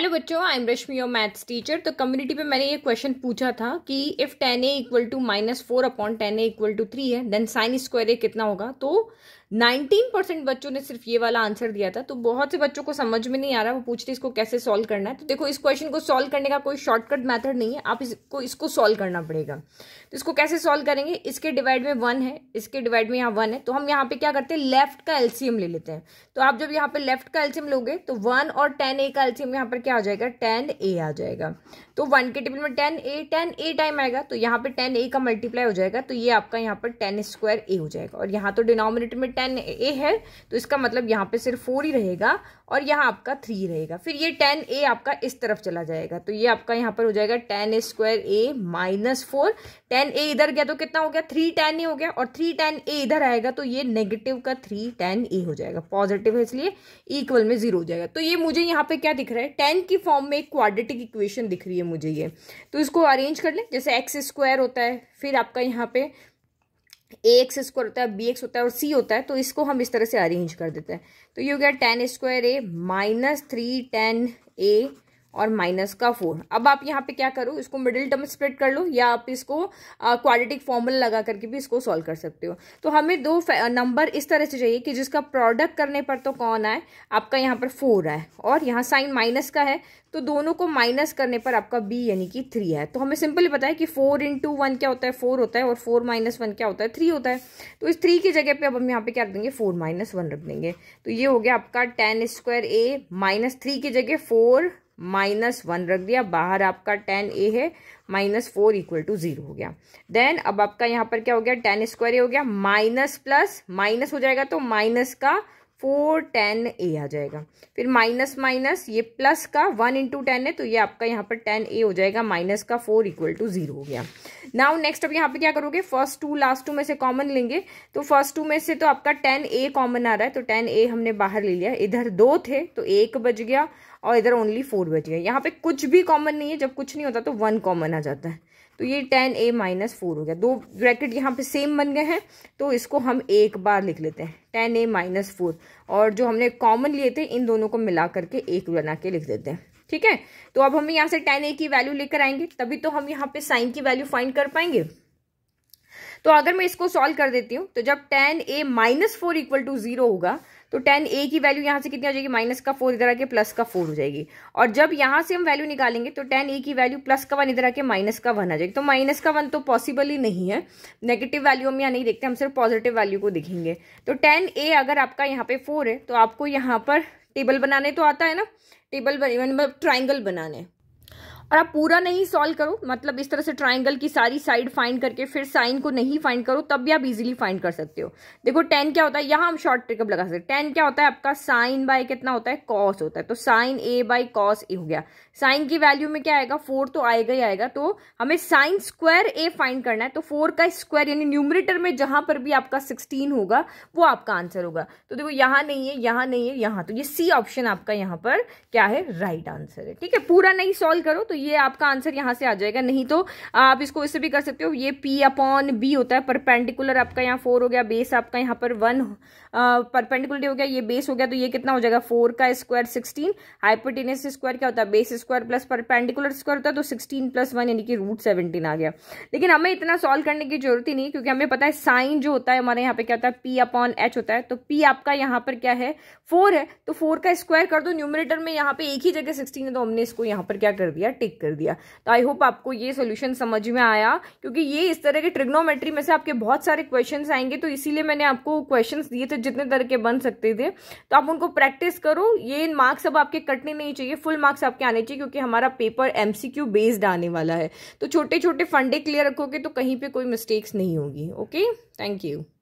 hello बच्चों I am Rashmi your maths teacher तो community पे मैंने ये क्वेश्चन पूछा था कि if ten A equal to minus four upon ten A equal to three है देन साइन स्क्वायर ए कितना होगा तो नाइनटीन परसेंट बच्चों ने सिर्फ ये वाला आंसर दिया था तो बहुत से बच्चों को समझ में नहीं आ रहा वो पूछ रहे इसको कैसे सॉल्व करना है तो देखो इस क्वेश्चन को सॉल्व करने का कोई शॉर्टकट मैथड नहीं है आप इसको इसको सॉल्व करना पड़ेगा तो इसको कैसे सॉल्व करेंगे इसके डिवाइड में वन है इसके डिवाइड में यहाँ वन है तो हम यहाँ पे क्या करते हैं लेफ्ट का एल्सियम ले लेते हैं तो आप जब यहाँ पे लेफ्ट का एल्सियम लोगे तो वन और टेन ए का एल्सियम यहाँ पर क्या आ जाएगा टेन ए आ जाएगा तो वन के टेबल में ten A ten A time आएगा तो यहाँ पे टेन ए का मल्टीप्लाई हो जाएगा तो ये आपका यहाँ पर टेन स्क्वायर ए हो जाएगा और यहाँ तो डिनोमिनेटर में टेन ए है तो इसका मतलब यहाँ पे सिर्फ फोर ही रहेगा और यहाँ आपका थ्री रहेगा फिर ये टेन ए आपका इस तरफ चला जाएगा तो ये आपका यहाँ पर हो जाएगा ten square A minus four ten A इधर गया तो कितना हो गया थ्री टेन ए हो गया और थ्री टेन ए इधर आएगा तो ये नेगेटिव का थ्री टेन ए हो जाएगा पॉजिटिव है इसलिए इक्वल में जीरो हो जाएगा तो ये मुझे यहाँ पे क्या दिख रहा है टेन की फॉर्म में एक क्वाड्रेटिक इक्वेशन दिख रही है मुझे ये तो इसको अरेंज कर लें जैसे एक्स स्क्वायर होता है फिर आपका यहाँ पे ए एक्स स्क्वायर होता है बी एक्स होता है और सी होता है तो इसको हम इस तरह से अरेंज कर देते हैं तो ये हो गया ten square A minus three ten A और माइनस का फोर अब आप यहाँ पे क्या करो इसको मिडिल टर्म स्प्रेड कर लो या आप इसको क्वाड्रेटिक फॉर्मूला लगा करके भी इसको सॉल्व कर सकते हो तो हमें दो नंबर इस तरह से चाहिए कि जिसका प्रोडक्ट करने पर तो कौन आए आपका यहाँ पर फोर आए और यहाँ साइन माइनस का है तो दोनों को माइनस करने पर आपका बी यानी कि थ्री है तो हमें सिंपली पता है कि फोर इंटू वन क्या होता है फोर होता है और फोर माइनस वन क्या होता है थ्री होता है तो इस थ्री की जगह पे अब हम यहाँ पे क्या रख देंगे फोर माइनस वन रख देंगे तो ये हो गया आपका ten square A minus three की जगह फोर माइनस वन रख दिया बाहर आपका टेन ए है minus four equal to zero हो गया देन अब आपका यहाँ पर क्या हो गया टेन स्क्वायर ए हो गया माइनस प्लस माइनस हो जाएगा तो माइनस का फोर टेन ए आ जाएगा फिर माइनस माइनस ये प्लस का वन इंटू टेन है तो ये आपका यहाँ पर टेन ए हो जाएगा माइनस का फोर इक्वल टू जीरो हो गया नाउ नेक्स्ट अब यहाँ पे क्या करोगे फर्स्ट टू लास्ट टू में से कॉमन लेंगे तो फर्स्ट टू में से तो आपका टेन ए कॉमन आ रहा है तो टेन ए हमने बाहर ले लिया इधर दो थे तो एक बज गया और इधर ओनली फोर बज गया यहाँ पे कुछ भी कॉमन नहीं है जब कुछ नहीं होता तो वन कॉमन आ जाता है तो ये टेन ए माइनस फोर हो गया दो ब्रैकेट यहाँ पे सेम बन गए हैं तो इसको हम एक बार लिख लेते हैं टेन ए माइनस फोर और जो हमने कॉमन लिए थे इन दोनों को मिला करके एक बना के लिख देते हैं ठीक है तो अब हम यहाँ से टेन ए की वैल्यू लेकर आएंगे तभी तो हम यहाँ पे साइन की वैल्यू फाइंड कर पाएंगे तो अगर मैं इसको सॉल्व कर देती हूँ तो जब ten A minus four equal to zero होगा तो टेन ए की वैल्यू यहाँ से कितनी आ जाएगी माइनस का फोर इधर आके प्लस का फोर हो जाएगी और जब यहाँ से हम वैल्यू निकालेंगे तो टेन ए की वैल्यू प्लस का वन इधर आके माइनस का वन आ जाएगी तो माइनस का वन तो पॉसिबल ही नहीं है नेगेटिव वैल्यू हम यहाँ नहीं देखते हम सिर्फ पॉजिटिव वैल्यू को देखेंगे तो टेन ए अगर आपका यहाँ पे फोर है तो आपको यहाँ पर टेबल बनाने तो आता है ना टेबल मतलब ट्राइंगल बनाने और आप पूरा नहीं सॉल्व करो मतलब इस तरह से ट्राइंगल की सारी साइड फाइंड करके फिर साइन को नहीं फाइंड करो तब भी आप इजीली फाइंड कर सकते हो देखो टेन क्या होता है यहाँ हम शॉर्ट ट्रिकअप लगा सकते हैं टेन क्या होता है आपका साइन बाय कितना होता है कॉस होता है तो sine A by cos A हो गया साइन की वैल्यू में क्या आएगा फोर तो आएगा ही आएगा तो हमें साइन स्क्वायर ए फाइंड करना है तो फोर का स्क्वायर यानी न्यूमरेटर में जहां पर भी आपका सिक्सटीन होगा वो आपका आंसर होगा तो देखो यहाँ नहीं है यहाँ नहीं है यहाँ तो ये सी ऑप्शन आपका यहाँ पर क्या है राइट आंसर है ठीक है पूरा नहीं सॉल्व करो तो ये आपका आंसर यहाँ से आ जाएगा नहीं तो आप इसको इससे भी कर सकते हो ये पी अपॉन बी होता है परपेंडिकुलर आपका यहाँ फोर हो गया बेस आपका यहाँ पर वन परपेंडिकुलर हो गया ये बेस हो गया तो ये कितना हो जाएगा फोर का स्क्वायर सिक्सटीन हाइपोटेनिस स्क्वायर क्या होता है base square plus perpendicular square होता है तो सिक्सटीन प्लस वन यानी कि रूट सेवनटीन आ गया लेकिन हमें इतना सॉल्व करने की जरूरत ही नहीं क्योंकि हमें पता है साइन जो होता है हमारे यहाँ पे क्या होता है पी अपॉन एच होता है तो पी आपका यहाँ पर क्या है फोर है तो फोर का स्क्वायर कर दो न्यूमिनेटर में यहाँ पे एक ही जगह सिक्सटीन है तो हमने इसको यहाँ पर क्या कर दिया टिक ब्रेक कर दिया तो आई होप आपको ये सोल्यूशन समझ में आया क्योंकि ये इस तरह के ट्रिग्नोमेट्री में से आपके बहुत सारे क्वेश्चन आएंगे तो इसीलिए मैंने आपको क्वेश्चन दिए थे जितने तरह के बन सकते थे तो आप उनको प्रैक्टिस करो ये मार्क्स अब आपके कटने नहीं चाहिए फुल मार्क्स आपके आने चाहिए क्योंकि हमारा पेपर एमसीक्यू बेस्ड आने वाला है तो छोटे छोटे फंडे क्लियर रखोगे तो कहीं पर कोई मिस्टेक्स नहीं होगी ओके थैंक यू